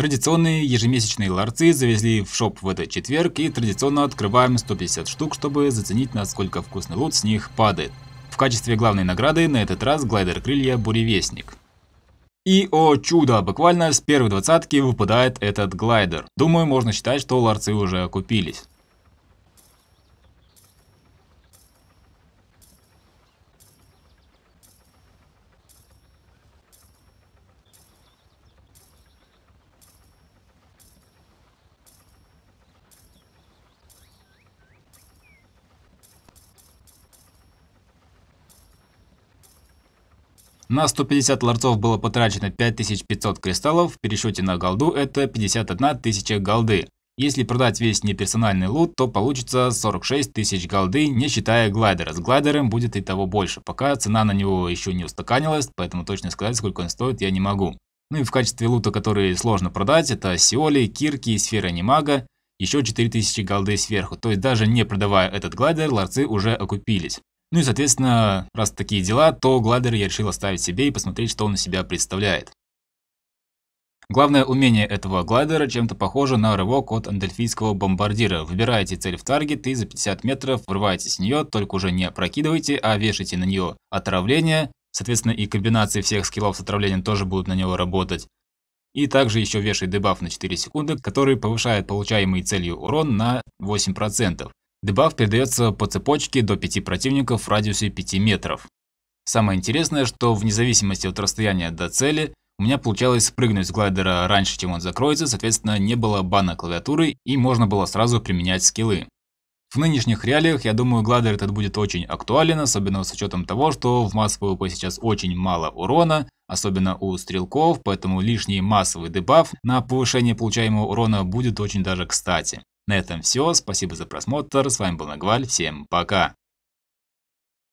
Традиционные ежемесячные ларцы завезли в шоп в этот четверг и традиционно открываем 150 штук, чтобы заценить, насколько вкусный лут с них падает. В качестве главной награды на этот раз глайдер крылья «Буревестник». И, о чудо, буквально с первой двадцатки выпадает этот глайдер. Думаю, можно считать, что ларцы уже окупились. На 150 ларцов было потрачено 5500 кристаллов, в пересчете на голду это 51 тысяча голды. Если продать весь неперсональный лут, то получится 46 тысяч голды, не считая глайдера. С глайдером будет и того больше, пока цена на него еще не устаканилась, поэтому точно сказать, сколько он стоит, я не могу. Ну и в качестве лута, который сложно продать, это сиоли, кирки, сфера немага, еще 4000 голды сверху. То есть даже не продавая этот глайдер, ларцы уже окупились. Ну и, соответственно, раз такие дела, то гладер я решил оставить себе и посмотреть, что он из себя представляет. Главное умение этого гладера чем-то похоже на рывок от андельфийского бомбардира. Выбираете цель в таргет и за 50 метров врываетесь с нее, только уже не опрокидывайте, а вешайте на нее отравление. Соответственно, и комбинации всех скиллов с отравлением тоже будут на него работать. И также еще вешай дебаф на 4 секунды, который повышает получаемый целью урон на 8%. Дебаф передается по цепочке до 5 противников в радиусе 5 метров. Самое интересное, что вне зависимости от расстояния до цели, у меня получалось спрыгнуть с глайдера раньше, чем он закроется, соответственно, не было бана клавиатуры и можно было сразу применять скиллы. В нынешних реалиях, я думаю, гладер этот будет очень актуален, особенно с учетом того, что в масс PvP сейчас очень мало урона, особенно у стрелков, поэтому лишний массовый дебаф на повышение получаемого урона будет очень даже кстати. На этом все. Спасибо за просмотр. С вами был Нагваль. Всем пока.